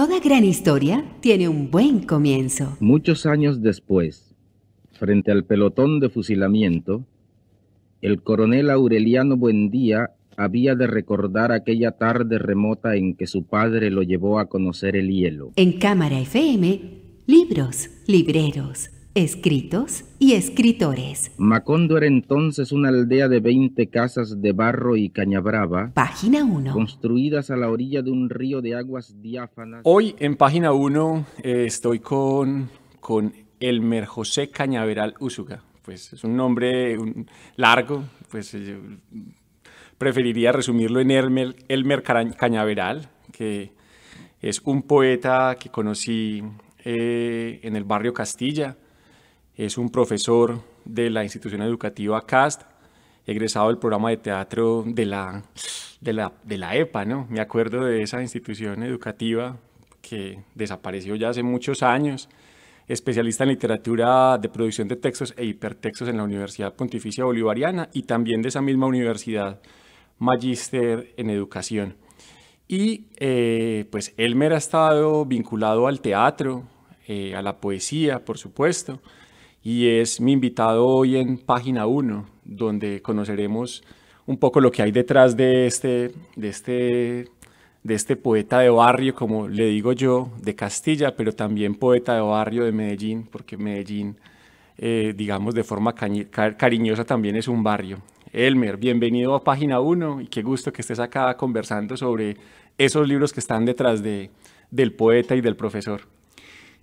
Toda gran historia tiene un buen comienzo. Muchos años después, frente al pelotón de fusilamiento, el coronel Aureliano Buendía había de recordar aquella tarde remota en que su padre lo llevó a conocer el hielo. En Cámara FM, libros, libreros escritos y escritores. Macondo era entonces una aldea de 20 casas de barro y cañabrava. Página 1. Construidas a la orilla de un río de aguas diáfanas. Hoy en página 1 eh, estoy con, con Elmer José Cañaveral Úsuga. Pues es un nombre largo, pues eh, preferiría resumirlo en Elmer, Elmer Cañaveral, que es un poeta que conocí eh, en el barrio Castilla es un profesor de la institución educativa CAST, egresado del programa de teatro de la, de la, de la EPA, ¿no? Me acuerdo de esa institución educativa que desapareció ya hace muchos años, especialista en literatura de producción de textos e hipertextos en la Universidad Pontificia Bolivariana y también de esa misma universidad, magíster en educación. Y eh, pues Elmer ha estado vinculado al teatro, eh, a la poesía, por supuesto, y es mi invitado hoy en Página 1, donde conoceremos un poco lo que hay detrás de este, de este, de este poeta de barrio, como le digo yo, de Castilla, pero también poeta de barrio de Medellín, porque Medellín, eh, digamos de forma cariñosa, también es un barrio. Elmer, bienvenido a Página 1 y qué gusto que estés acá conversando sobre esos libros que están detrás de, del poeta y del profesor.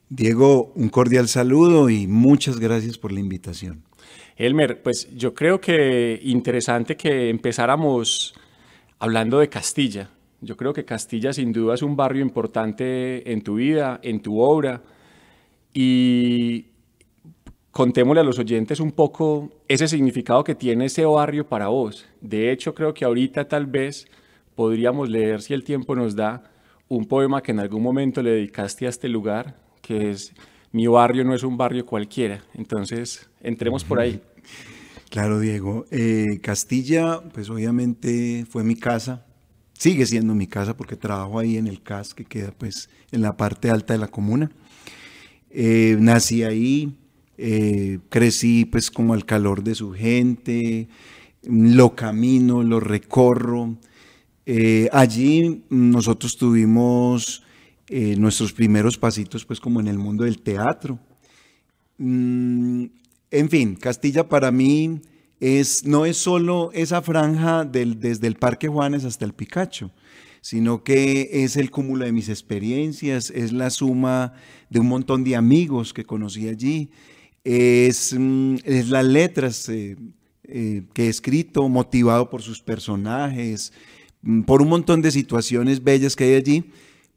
Diego, un cordial saludo y muchas gracias por la invitación. Elmer, pues yo creo que interesante que empezáramos hablando de Castilla. Yo creo que Castilla sin duda es un barrio importante en tu vida, en tu obra. Y contémosle a los oyentes un poco ese significado que tiene ese barrio para vos. De hecho, creo que ahorita tal vez podríamos leer, si el tiempo nos da, un poema que en algún momento le dedicaste a este lugar, que es mi barrio no es un barrio cualquiera. Entonces, entremos por ahí. Claro, Diego. Eh, Castilla, pues obviamente fue mi casa, sigue siendo mi casa porque trabajo ahí en el CAS que queda pues en la parte alta de la comuna. Eh, nací ahí, eh, crecí pues como al calor de su gente, lo camino, lo recorro. allí nosotros tuvimos eh, nuestros primeros pasitos, pues como en el mundo del teatro. Mm, en fin, Castilla para mí es, no es solo esa franja desde el Parque Juanes hasta el Picacho, sino que es el cúmulo de mis experiencias, es la suma de un montón de amigos que conocí allí, es, mm, las letras eh, eh, que he escrito, motivado por sus personajes, mm, por un montón de situaciones bellas que hay allí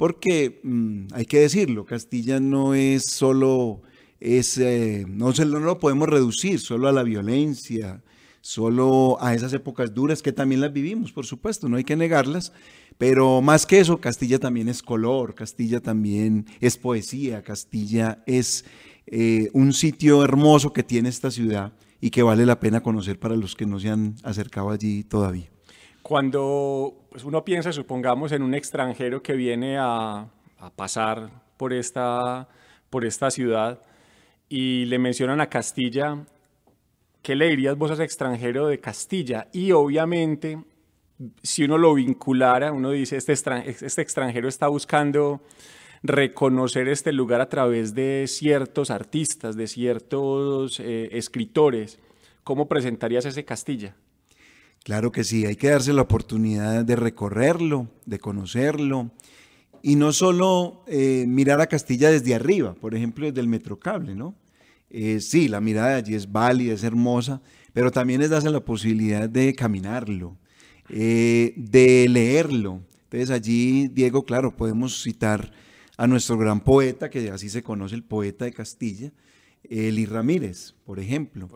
porque mm, hay que decirlo, Castilla no es solo, es, eh, no, se, no lo podemos reducir solo a la violencia, solo a esas épocas duras que también las vivimos, por supuesto, no hay que negarlas, pero más que eso, Castilla también es color, Castilla también es poesía, Castilla es eh, un sitio hermoso que tiene esta ciudad y que vale la pena conocer para los que no se han acercado allí todavía. Cuando pues, uno piensa, supongamos, en un extranjero que viene a, pasar por esta, por esta ciudad y le mencionan a Castilla, ¿qué le dirías vos a ese extranjero de Castilla? Y obviamente, si uno lo vinculara, uno dice, este, este extranjero está buscando reconocer este lugar a través de ciertos artistas, de ciertos eh, escritores. ¿Cómo presentarías ese Castilla? Claro que sí, hay que darse la oportunidad de recorrerlo, de conocerlo y no solo eh, mirar a Castilla desde arriba, por ejemplo, desde el Metrocable, ¿no? Eh, sí, la mirada allí es válida, es hermosa, pero también es darse la posibilidad de caminarlo, eh, de leerlo. Entonces allí, Diego, claro, podemos citar a nuestro gran poeta, que así se conoce el poeta de Castilla, Eli Ramírez, por ejemplo.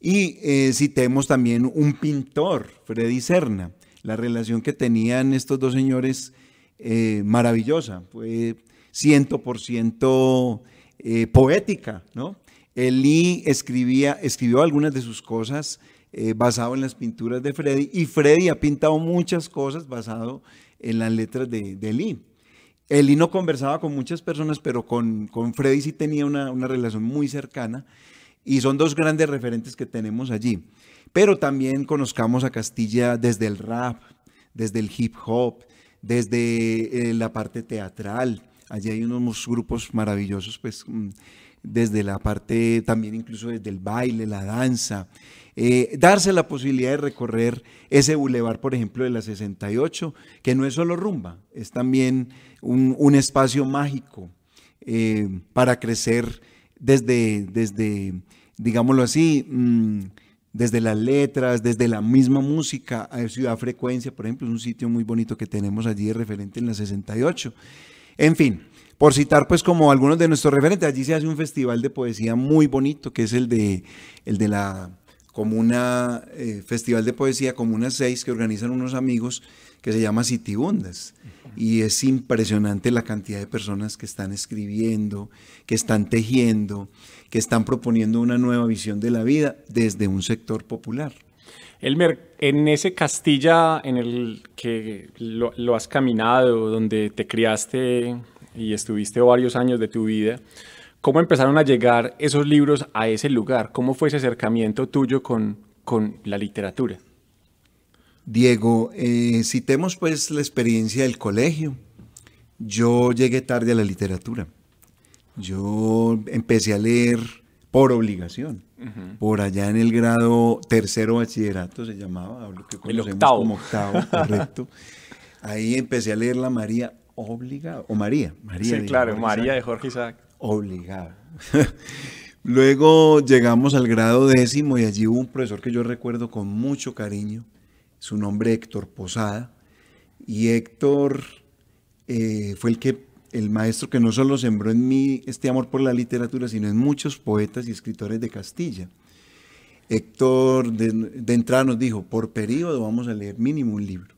y eh, citemos también un pintor, Freddy Serna. La relación que tenían estos dos señores, eh, maravillosa, fue 100% eh, poética, ¿no? Eli escribía, escribió algunas de sus cosas basado en las pinturas de Freddy y Freddy ha pintado muchas cosas basado en las letras de, de Eli. El no conversaba con muchas personas, pero con, con Freddy sí tenía una, relación muy cercana. Y son dos grandes referentes que tenemos allí. Pero también conozcamos a Castilla desde el rap, desde el hip hop, desde eh, la parte teatral. Allí hay unos grupos maravillosos, pues mm, desde la parte también incluso desde el baile, la danza. Eh, darse la posibilidad de recorrer ese bulevar, por ejemplo, de la 68, que no es solo rumba, es también un, espacio mágico eh, para crecer desde, desde digámoslo así, mm, desde las letras, desde la misma música. Ciudad Frecuencia, por ejemplo, es un sitio muy bonito que tenemos allí de referente en la 68. En fin, por citar pues como algunos de nuestros referentes, allí se hace un festival de poesía muy bonito que es el de, el de la como una eh, festival de poesía, como unas seis que organizan unos amigos que se llama Citibundas. Y es impresionante la cantidad de personas que están escribiendo, que están tejiendo, que están proponiendo una nueva visión de la vida desde un sector popular. Elmer, en ese Castilla en el que lo has caminado, donde te criaste y estuviste varios años de tu vida, ¿Cómo empezaron a llegar esos libros a ese lugar? ¿Cómo fue ese acercamiento tuyo con, con la literatura? Diego, eh, citemos pues la experiencia del colegio. Yo llegué tarde a la literatura. Yo empecé a leer por obligación. Por allá en el grado tercero bachillerato se llamaba, lo que el octavo. Ahí empecé a leer la María obligada, o María, María. Sí, claro, María de Jorge Isaac. Obligado. Luego llegamos al grado décimo y allí hubo un profesor que yo recuerdo con mucho cariño, su nombre Héctor Posada. Y Héctor eh, fue el que el maestro que no solo sembró en mí este amor por la literatura, sino en muchos poetas y escritores de Castilla. Héctor de, entrada nos dijo, por periodo vamos a leer mínimo un libro.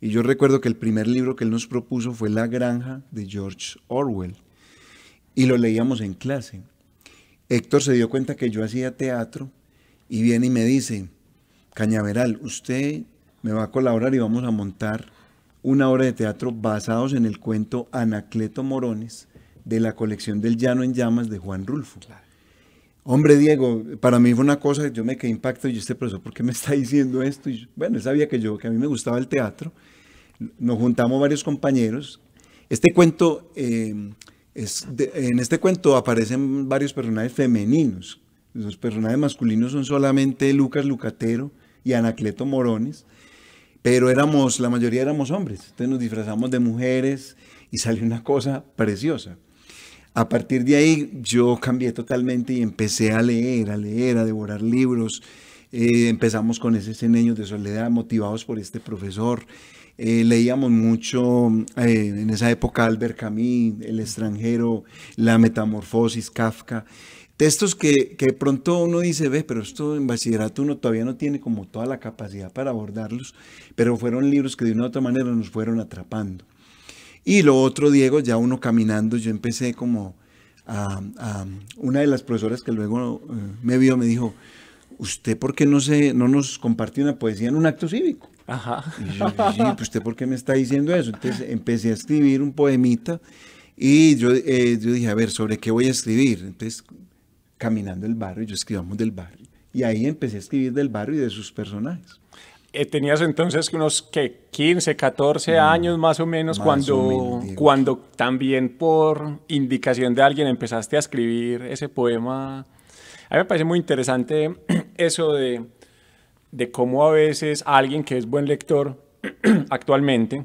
Y yo recuerdo que el primer libro que él nos propuso fue La granja de George Orwell y lo leíamos en clase. Héctor se dio cuenta que yo hacía teatro y viene y me dice, Cañaveral, usted me va a colaborar y vamos a montar una obra de teatro basados en el cuento Anacleto Morones de la colección del Llano en Llamas de Juan Rulfo. Hombre, Diego, para mí fue una cosa, yo me quedé impacto y yo, este profesor, ¿por qué me está diciendo esto? Y bueno, él sabía que yo, que a mí me gustaba el teatro. Nos juntamos varios compañeros. Este cuento eh, en este cuento aparecen varios personajes femeninos. Los personajes masculinos son solamente Lucas Lucatero y Anacleto Morones, pero éramos, la mayoría éramos hombres. Entonces nos disfrazamos de mujeres y salió una cosa preciosa. A partir de ahí yo cambié totalmente y empecé a leer, a leer, a devorar libros. Eh, empezamos con ese Ceneño de Soledad, motivados por este profesor. Eh, leíamos mucho eh, en esa época Albert Camus, El extranjero, La metamorfosis, Kafka. Textos que, que pronto uno dice, ve, pero esto en bachillerato uno todavía no tiene como toda la capacidad para abordarlos, pero fueron libros que de una u otra manera nos fueron atrapando. Y lo otro, Diego, ya uno caminando, yo empecé como a, una de las profesoras que luego eh, me vio, me dijo, ¿usted por qué no, se, no nos compartió una poesía en un acto cívico? Ajá. Y yo, sí, pues, usted por qué me está diciendo eso. Entonces empecé a escribir un poemita y yo, eh, yo dije, a ver, ¿sobre qué voy a escribir? Entonces, caminando el barrio, yo escribamos del barrio. Y ahí empecé a escribir del barrio y de sus personajes. Eh, tenías entonces unos ¿qué, 15, 14 años más o menos cuando, o menos, cuando también por indicación de alguien empezaste a escribir ese poema. A mí me parece muy interesante eso de de cómo a veces alguien que es buen lector actualmente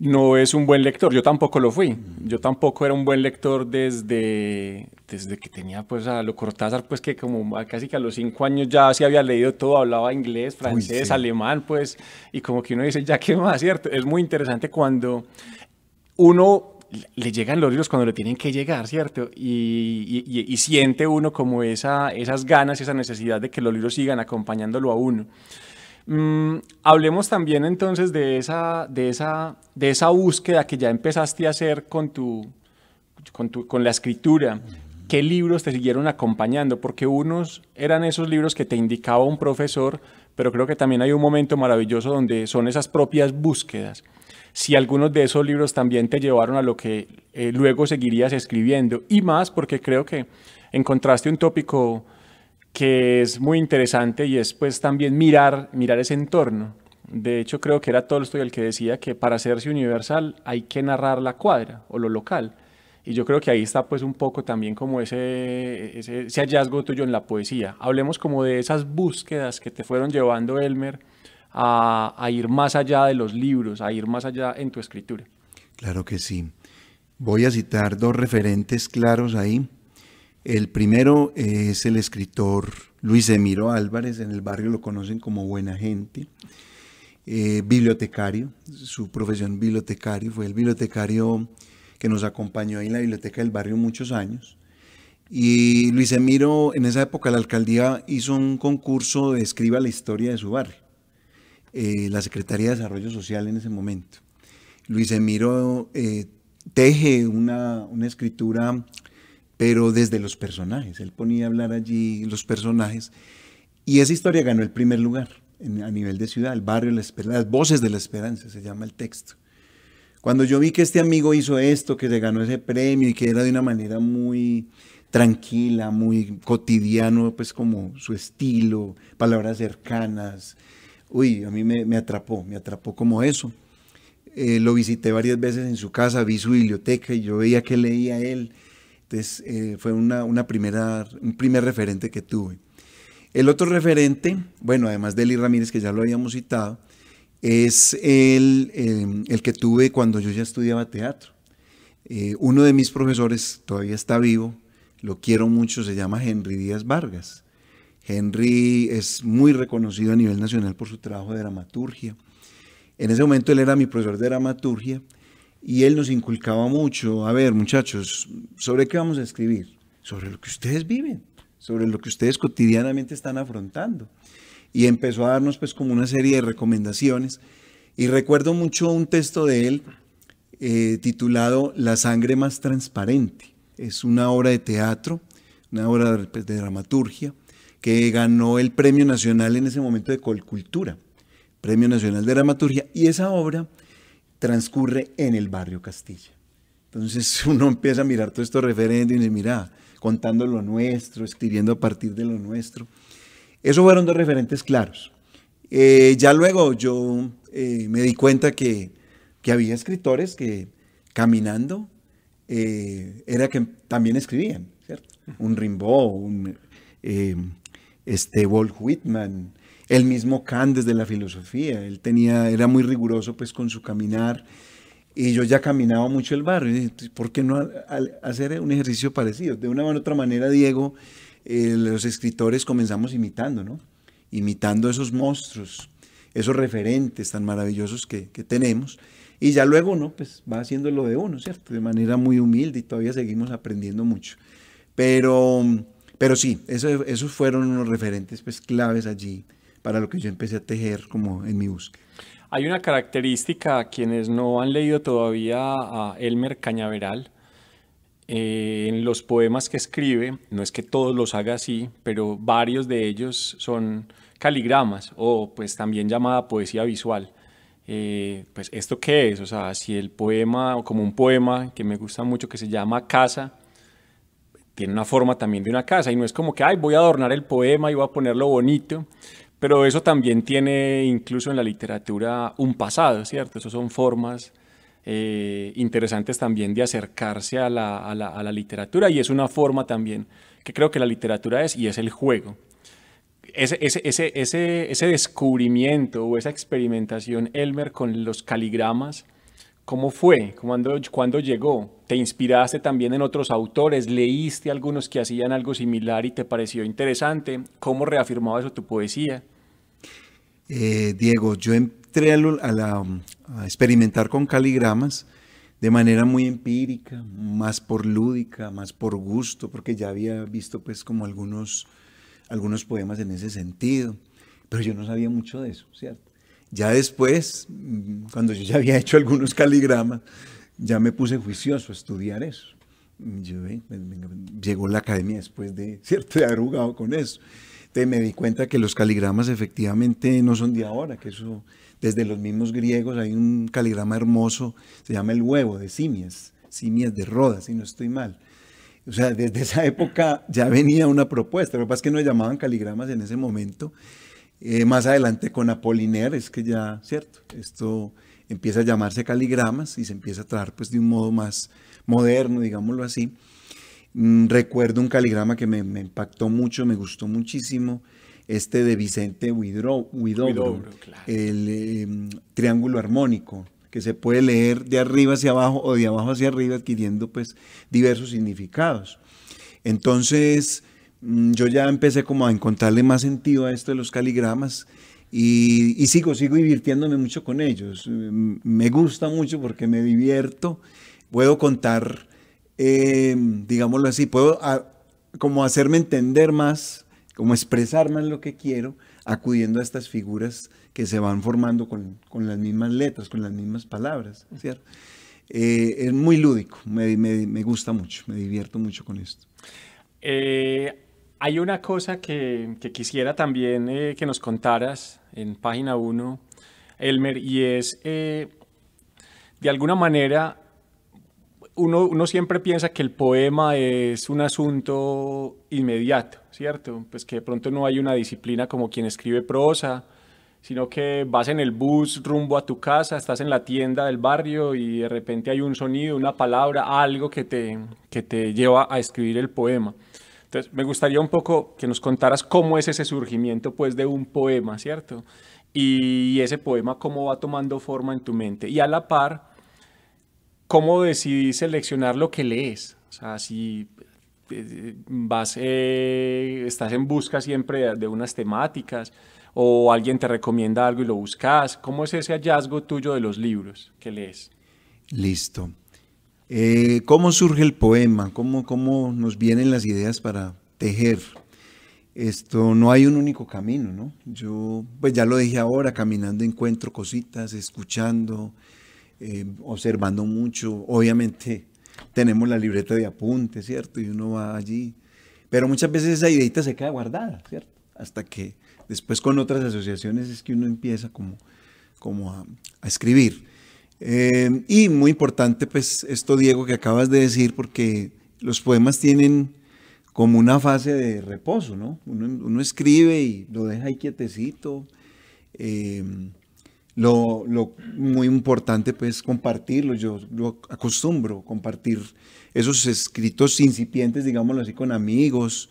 no es un buen lector. Yo tampoco lo fui. Yo tampoco era un buen lector desde, desde que tenía pues a lo Cortázar, pues que como casi que a los cinco años ya se había leído todo, hablaba inglés, francés, alemán, pues, y como que uno dice, ya qué más, ¿cierto? Es muy interesante cuando uno le llegan los libros cuando le tienen que llegar, ¿cierto? Y, siente uno como esa, esas ganas, esa necesidad de que los libros sigan acompañándolo a uno. Mm, hablemos también entonces de esa, de, esa, de esa búsqueda que ya empezaste a hacer con, tu, con, tu, con la escritura. ¿Qué libros te siguieron acompañando? Porque unos eran esos libros que te indicaba un profesor, pero creo que también hay un momento maravilloso donde son esas propias búsquedas si algunos de esos libros también te llevaron a lo que eh, luego seguirías escribiendo. Y más porque creo que encontraste un tópico que es muy interesante y es pues también mirar, mirar ese entorno. De hecho, creo que era Tolstoy el que decía que para hacerse universal hay que narrar la cuadra o lo local. Y yo creo que ahí está pues un poco también como ese, ese, ese hallazgo tuyo en la poesía. Hablemos como de esas búsquedas que te fueron llevando, Elmer, a, ir más allá de los libros, a ir más allá en tu escritura. Claro que sí. Voy a citar dos referentes claros ahí. El primero es el escritor Luis Emiro Álvarez, en el barrio lo conocen como buena gente, eh, bibliotecario, su profesión bibliotecario, fue el bibliotecario que nos acompañó ahí en la biblioteca del barrio muchos años. Y Luis Emiro, en esa época la alcaldía hizo un concurso de escriba la historia de su barrio. Eh, la Secretaría de Desarrollo Social en ese momento. Luis Emiro eh, teje una, escritura, pero desde los personajes. Él ponía a hablar allí los personajes y esa historia ganó el primer lugar a nivel de ciudad, el barrio las voces de la esperanza, se llama el texto. Cuando yo vi que este amigo hizo esto, que se ganó ese premio y que era de una manera muy tranquila, muy cotidiano, pues como su estilo, palabras cercanas, uy, a mí me, atrapó, me atrapó como eso. Eh, lo visité varias veces en su casa, vi su biblioteca y yo veía que leía él. Entonces eh, fue una, primera, un primer referente que tuve. El otro referente, bueno, además de Eli Ramírez, que ya lo habíamos citado, es el, em, que tuve cuando yo ya estudiaba teatro. Eh, uno de mis profesores todavía está vivo, lo quiero mucho, se llama Henry Díaz Vargas. Henry es muy reconocido a nivel nacional por su trabajo de dramaturgia. En ese momento él era mi profesor de dramaturgia y él nos inculcaba mucho, a ver muchachos, ¿sobre qué vamos a escribir? Sobre lo que ustedes viven, sobre lo que ustedes cotidianamente están afrontando. Y empezó a darnos pues como una serie de recomendaciones. Y recuerdo mucho un texto de él eh, titulado La sangre más transparente. Es una obra de teatro, una obra de pues, dramaturgia que ganó el Premio Nacional en ese momento de Colcultura, Premio Nacional de Dramaturgia, y esa obra transcurre en el barrio Castilla. Entonces uno empieza a mirar todos estos referentes y dice, mira, contando lo nuestro, escribiendo a partir de lo nuestro. Esos fueron dos referentes claros. Eh, ya luego yo eh, me di cuenta que, había escritores que caminando eh, era que también escribían, ¿cierto? Un Rimbaud, un este Walt Whitman, el mismo Kant desde la filosofía, él tenía, era muy riguroso pues con su caminar y yo ya caminaba mucho el barrio, pues, ¿por qué no hacer un ejercicio parecido? De una u otra manera, Diego, eh, los escritores comenzamos imitando, ¿no? Imitando esos monstruos, esos referentes tan maravillosos que, tenemos. Y ya luego ¿no? pues, va haciendo lo de uno, ¿cierto? De manera muy humilde y todavía seguimos aprendiendo mucho. Pero pero sí, esos fueron unos referentes pues, claves allí para lo que yo empecé a tejer como en mi búsqueda. Hay una característica quienes no han leído todavía a Elmer Cañaveral. Eh, en los poemas que escribe, no es que todos los haga así, pero varios de ellos son caligramas o pues también llamada poesía visual. Eh, pues esto qué es, o sea, si el poema, o como un poema que me gusta mucho que se llama Casa, tiene una forma también de una casa y no es como que, ay, voy a adornar el poema y voy a ponerlo bonito, pero eso también tiene incluso en la literatura un pasado, ¿cierto? Esas son formas eh, interesantes también de acercarse a la, literatura y es una forma también que creo que la literatura es y es el juego. Ese, ese, ese, ese descubrimiento o esa experimentación, Elmer, con los caligramas, ¿Cómo fue? ¿Cuándo, llegó? ¿Te inspiraste también en otros autores? ¿Leíste algunos que hacían algo similar y te pareció interesante? ¿Cómo reafirmaba eso tu poesía? Eh, Diego, yo entré a, experimentar con caligramas de manera muy empírica, más por lúdica, más por gusto, porque ya había visto pues como algunos, algunos poemas en ese sentido, pero yo no sabía mucho de eso, ¿cierto? Ya después, cuando yo ya había hecho algunos caligramas, ya me puse juicioso a estudiar eso. Yo, pues, llegó la academia después de, cierto, de arrugado con eso. Entonces me di cuenta que los caligramas efectivamente no son de ahora, que eso desde los mismos griegos hay un caligrama hermoso, se llama el huevo de simias, simias de Rodas, si no estoy mal. O sea, desde esa época ya venía una propuesta, lo que pasa es que no llamaban caligramas en ese momento, eh, más adelante con Apoliner es que ya, ¿cierto? Esto empieza a llamarse caligramas y se empieza a traer pues de un modo más moderno, digámoslo así. Mm, recuerdo un caligrama que me, impactó mucho, me gustó muchísimo, este de Vicente Huidobro, el em, triángulo armónico, que se puede leer de arriba hacia abajo o de abajo hacia arriba adquiriendo pues diversos significados. Entonces, Mm, yo ya empecé como a encontrarle más sentido a esto de los caligramas y, sigo, sigo divirtiéndome mucho con ellos. Mm, me gusta mucho porque me divierto. Puedo contar, em, digámoslo así, puedo ah, como hacerme entender más, como expresar más lo que quiero, acudiendo a estas figuras que se van formando con, con las mismas letras, con las mismas palabras, eh, es muy lúdico, me, me, me gusta mucho, me divierto mucho con esto. Eh, hay una cosa que, quisiera también eh, que nos contaras en página 1, Elmer, y es, eh, de alguna manera, uno, siempre piensa que el poema es un asunto inmediato, ¿cierto? Pues que de pronto no hay una disciplina como quien escribe prosa, sino que vas en el bus rumbo a tu casa, estás en la tienda del barrio y de repente hay un sonido, una palabra, algo que te, que te lleva a escribir el poema. Entonces, me gustaría un poco que nos contaras cómo es ese surgimiento pues de un poema, ¿cierto? Y ese poema cómo va tomando forma en tu mente. Y a la par, cómo decidís seleccionar lo que lees. O sea, si eh, vas, eh, estás en busca siempre de unas temáticas o alguien te recomienda algo y lo buscas. ¿Cómo es ese hallazgo tuyo de los libros que lees? Listo. Eh, ¿Cómo surge el poema? ¿Cómo, ¿Cómo nos vienen las ideas para tejer? Esto no hay un único camino, ¿no? Yo, pues ya lo dije ahora, caminando encuentro cositas, escuchando, eh, observando mucho. Obviamente tenemos la libreta de apuntes, ¿cierto? Y uno va allí. Pero muchas veces esa idea se queda guardada, ¿cierto? Hasta que después con otras asociaciones es que uno empieza como, como a escribir. Em, y muy importante, pues, esto, Diego, que acabas de decir, porque los poemas tienen como una fase de reposo, ¿no? Uno, escribe y lo deja ahí quietecito. Em, lo, muy importante, pues, compartirlo. Yo lo acostumbro, compartir esos escritos incipientes, digámoslo así, con amigos,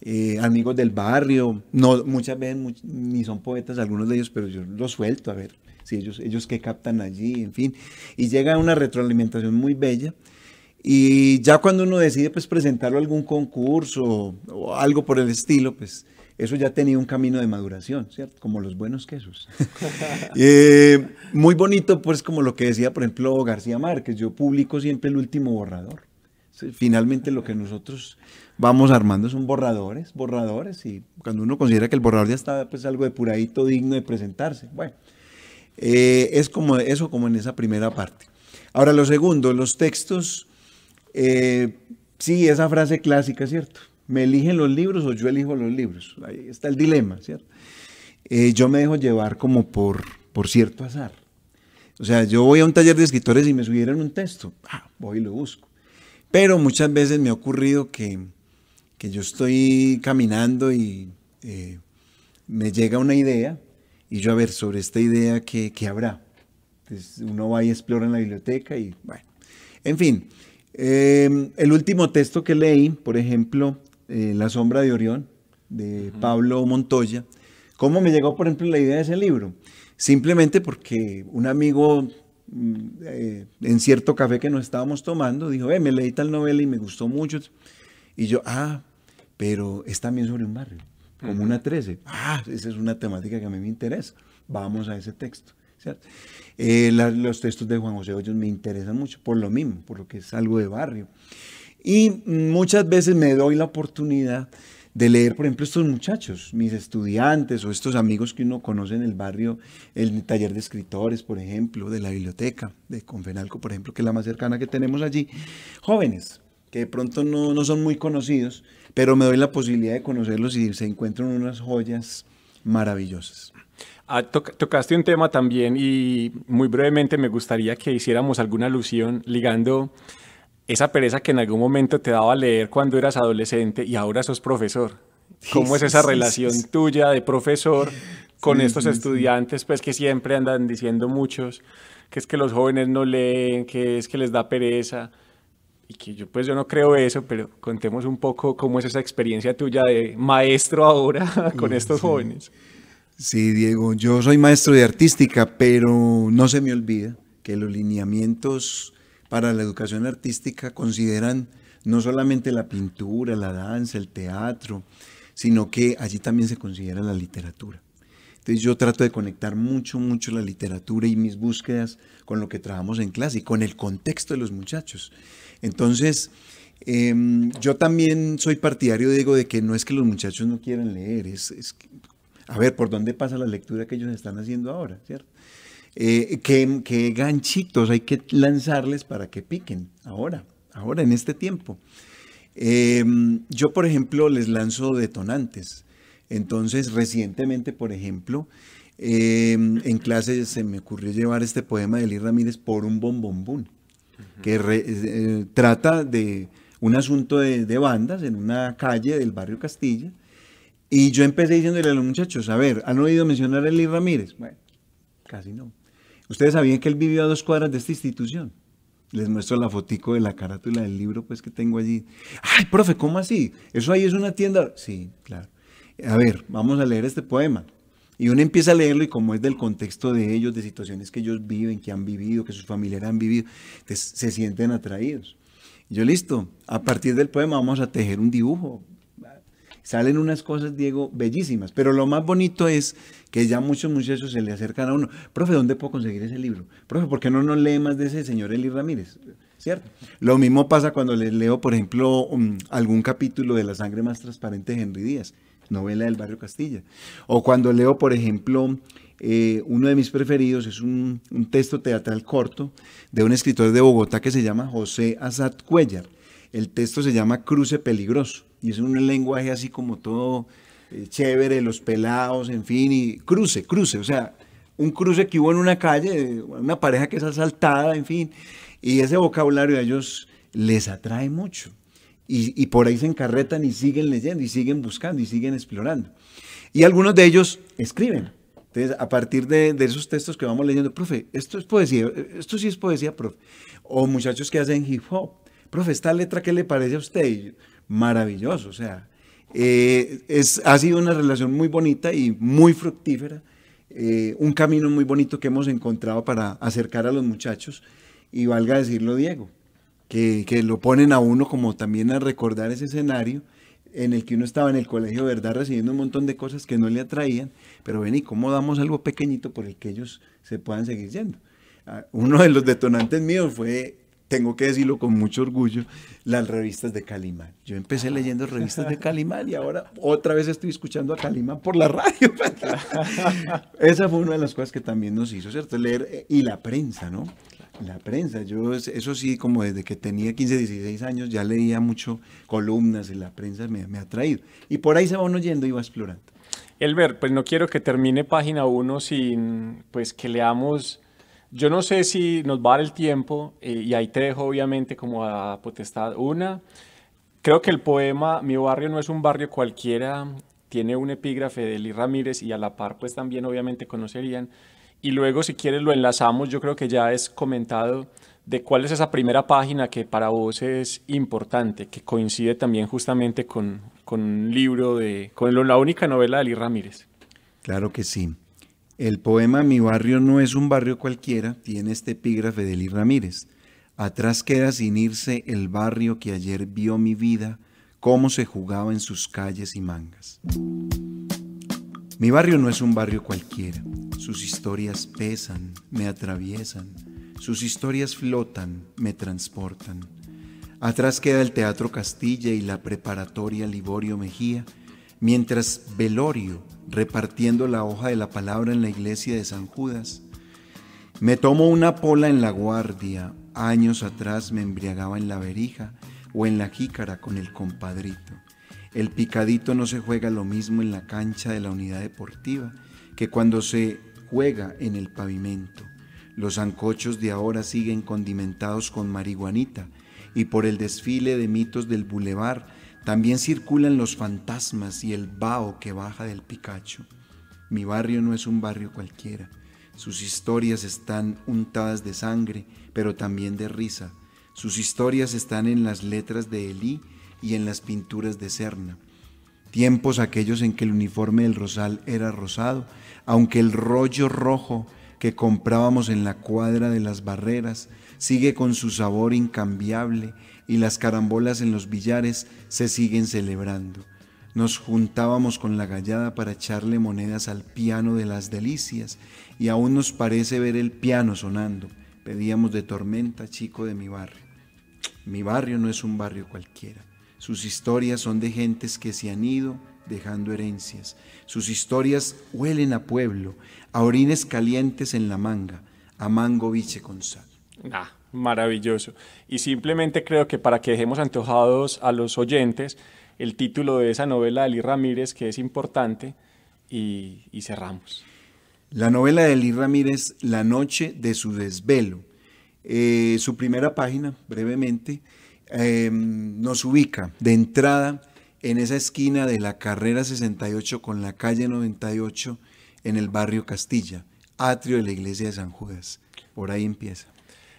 eh, amigos del barrio. No, muchas veces ni son poetas algunos de ellos, pero yo lo suelto, a ver ellos, ellos que captan allí, en fin. Y llega una retroalimentación muy bella. Y ya cuando uno decide pues presentarlo a algún concurso o algo por el estilo, pues eso ya tenía un camino de maduración, ¿cierto? Como los buenos quesos. Eh, muy bonito pues como lo que decía por ejemplo García Márquez, yo publico siempre el último borrador. Finalmente lo que nosotros vamos armando son borradores, borradores, y cuando uno considera que el borrador ya está pues algo depuradito, digno de presentarse, bueno. Eh, es como eso como en esa primera parte. Ahora, lo segundo, los textos, eh, sí, esa frase clásica, ¿cierto? ¿Me eligen los libros o yo elijo los libros? Ahí está el dilema, ¿cierto? Eh, yo me dejo llevar como por, por cierto azar. O sea, yo voy a un taller de escritores y me subieron un texto. Ah, voy y lo busco. Pero muchas veces me ha ocurrido que, yo estoy caminando y me llega una idea y yo a ver sobre esta idea ¿qué habrá. Entonces pues, uno va y explora en la biblioteca y bueno. En fin, em, el último texto que leí, por ejemplo, eh, La sombra de Orión, de Pablo Montoya, ¿cómo me llegó, por ejemplo, la idea de ese libro? Simplemente porque un amigo mm, eh, en cierto café que nos estábamos tomando dijo, me leí tal novela y me gustó mucho. Y yo, ah, pero es también sobre un barrio como una 13. Ah, esa es una temática que a mí me interesa. Vamos a ese texto. ¿cierto? Eh, los textos de Juan José Hoyos me interesan mucho, por lo mismo, por lo que es algo de barrio. Y muchas veces me doy la oportunidad de leer, por ejemplo, estos muchachos, mis estudiantes o estos amigos que uno conoce en el barrio, el taller de escritores, por ejemplo, de la biblioteca de Confenalco, por ejemplo, que es la más cercana que tenemos allí, jóvenes, que de pronto no, son muy conocidos, pero me doy la posibilidad de conocerlos y se encuentran unas joyas maravillosas. Ah, tocaste un tema también y muy brevemente me gustaría que hiciéramos alguna alusión ligando esa pereza que en algún momento te daba leer cuando eras adolescente y ahora sos profesor. ¿Cómo es esa relación tuya de profesor con estos estudiantes pues que siempre andan diciendo muchos que es que los jóvenes no leen, que es que les da pereza? yo pues yo no creo eso, pero contemos un poco cómo es esa experiencia tuya de maestro ahora con estos jóvenes. Sí, Diego, yo soy maestro de artística, pero no se me olvida que los lineamientos para la educación artística consideran no solamente la pintura, la danza, el teatro, sino que allí también se considera la literatura. Entonces yo trato de conectar mucho, mucho la literatura y mis búsquedas con lo que trabajamos en clase y con el contexto de los muchachos. Entonces, em, yo también soy partidario, digo, de que no es que los muchachos no quieran leer, es, a ver por dónde pasa la lectura que ellos están haciendo ahora, ¿cierto? Eh, ¿qué, ganchitos hay que lanzarles para que piquen ahora, ahora en este tiempo? Em, yo, por ejemplo, les lanzo detonantes. Entonces, recientemente, por ejemplo, em, en clase se me ocurrió llevar este poema de Eli Ramírez por un bombombún, que eh, trata de un asunto de, bandas en una calle del barrio Castilla. Y yo empecé diciéndole a los muchachos, a ver, ¿han oído mencionar a Elí Ramírez? Bueno, casi no. Ustedes sabían que él vivió a dos cuadras de esta institución. Les muestro la fotico de la carátula del libro pues que tengo allí. Ay, profe, ¿cómo así? Eso ahí es una tienda. Sí, claro a ver, vamos a leer este poema. Y uno empieza a leerlo y como es del contexto de ellos, de situaciones que ellos viven, que han vivido, que sus familiares han vivido, se sienten atraídos. yo listo, a partir del poema vamos a tejer un dibujo. Salen unas cosas, Diego, bellísimas, pero lo más bonito es que ya muchos muchachos se le acercan a uno. Profe, ¿dónde puedo conseguir ese libro? Profe, ¿por qué no nos lee más de ese señor Eli Ramírez? ¿Cierto? Lo mismo pasa cuando les leo, por ejemplo, algún capítulo de La sangre más transparente de Henry Díaz novela del barrio Castilla. O cuando leo, por ejemplo, eh, uno de mis preferidos es un, texto teatral corto de un escritor de Bogotá que se llama José Azad Cuellar. El texto se llama Cruce Peligroso y es un lenguaje así como todo eh, chévere, los pelados, en fin, y cruce, cruce, o sea, un cruce que hubo en una calle, eh, una pareja que es asaltada, en fin, y ese vocabulario a ellos les atrae mucho. Y, por ahí se encarretan y siguen leyendo y siguen buscando y siguen explorando. Y algunos de ellos escriben. Entonces, a partir de, esos textos que vamos leyendo, profe, esto es poesía, esto sí es poesía, profe. O muchachos que hacen hip hop, profe, esta letra, ¿qué le parece a usted? maravilloso, o sea, eh, es, ha sido una relación muy bonita y muy fructífera, eh, un camino muy bonito que hemos encontrado para acercar a los muchachos y valga decirlo, Diego, que, lo ponen a uno como también a recordar ese escenario en el que uno estaba en el colegio, ¿verdad? Recibiendo un montón de cosas que no le atraían, pero ven, ¿y cómo damos algo pequeñito por el que ellos se puedan seguir yendo? Ah, uno de los detonantes míos fue tengo que decirlo con mucho orgullo, las revistas de Calimán. Yo empecé ah. leyendo revistas de Calimán y ahora otra vez estoy escuchando a Calimán por la radio. Esa fue una de las cosas que también nos hizo, ¿cierto? Leer eh, y la prensa, ¿no? La prensa, yo eso sí, como desde que tenía 15, 16 años ya leía mucho columnas en la prensa me, ha traído. Y por ahí se va uno yendo y va explorando. Elber, pues no quiero que termine página 1 sin pues que leamos. Yo no sé si nos va a dar el tiempo eh, y hay te obviamente como a potestad una. Creo que el poema Mi barrio no es un barrio cualquiera tiene un epígrafe de Eli Ramírez y a la par pues también obviamente conocerían y luego si quieres lo enlazamos, yo creo que ya es comentado de cuál es esa primera página que para vos es importante, que coincide también justamente con, un libro de, con la única novela de Lee Ramírez. Claro que sí. El poema Mi barrio no es un barrio cualquiera tiene este epígrafe de Lee Ramírez. Atrás queda sin irse el barrio que ayer vio mi vida, cómo se jugaba en sus calles y mangas. Mi barrio no es un barrio cualquiera, sus historias pesan, me atraviesan. Sus historias flotan, me transportan. Atrás queda el Teatro Castilla y la preparatoria Liborio Mejía, mientras Velorio, repartiendo la hoja de la palabra en la iglesia de San Judas, me tomo una pola en la guardia, años atrás me embriagaba en la verija o en la jícara con el compadrito. El picadito no se juega lo mismo en la cancha de la unidad deportiva que cuando se juega en el pavimento, los ancochos de ahora siguen condimentados con marihuanita y por el desfile de mitos del bulevar también circulan los fantasmas y el vaho que baja del picacho. Mi barrio no es un barrio cualquiera. Sus historias están untadas de sangre, pero también de risa. Sus historias están en las letras de Elí y en las pinturas de serna tiempos aquellos en que el uniforme del rosal era rosado, aunque el rollo rojo que comprábamos en la cuadra de las barreras sigue con su sabor incambiable y las carambolas en los billares se siguen celebrando. Nos juntábamos con la gallada para echarle monedas al piano de las delicias y aún nos parece ver el piano sonando. Pedíamos de tormenta, chico de mi barrio. Mi barrio no es un barrio cualquiera. Sus historias son de gentes que se han ido dejando herencias. Sus historias huelen a pueblo, a orines calientes en la manga, a mango biche con sal. Ah, maravilloso. Y simplemente creo que para que dejemos antojados a los oyentes el título de esa novela de Lir Ramírez, que es importante, y, cerramos. La novela de Lir Ramírez, La noche de su desvelo. Eh, su primera página, brevemente, Em, nos ubica de entrada en esa esquina de la carrera 68 con la calle 98 en el barrio Castilla, atrio de la iglesia de San Judas. Por ahí empieza.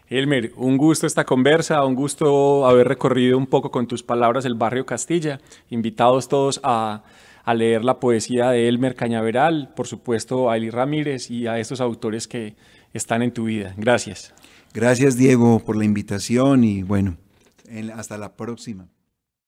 Elmer, un gusto esta conversa, un gusto haber recorrido un poco con tus palabras el barrio Castilla. Invitados todos a, a leer la poesía de Elmer Cañaveral, por supuesto a Eli Ramírez y a estos autores que están en tu vida. Gracias. Gracias Diego por la invitación y bueno, hasta la próxima.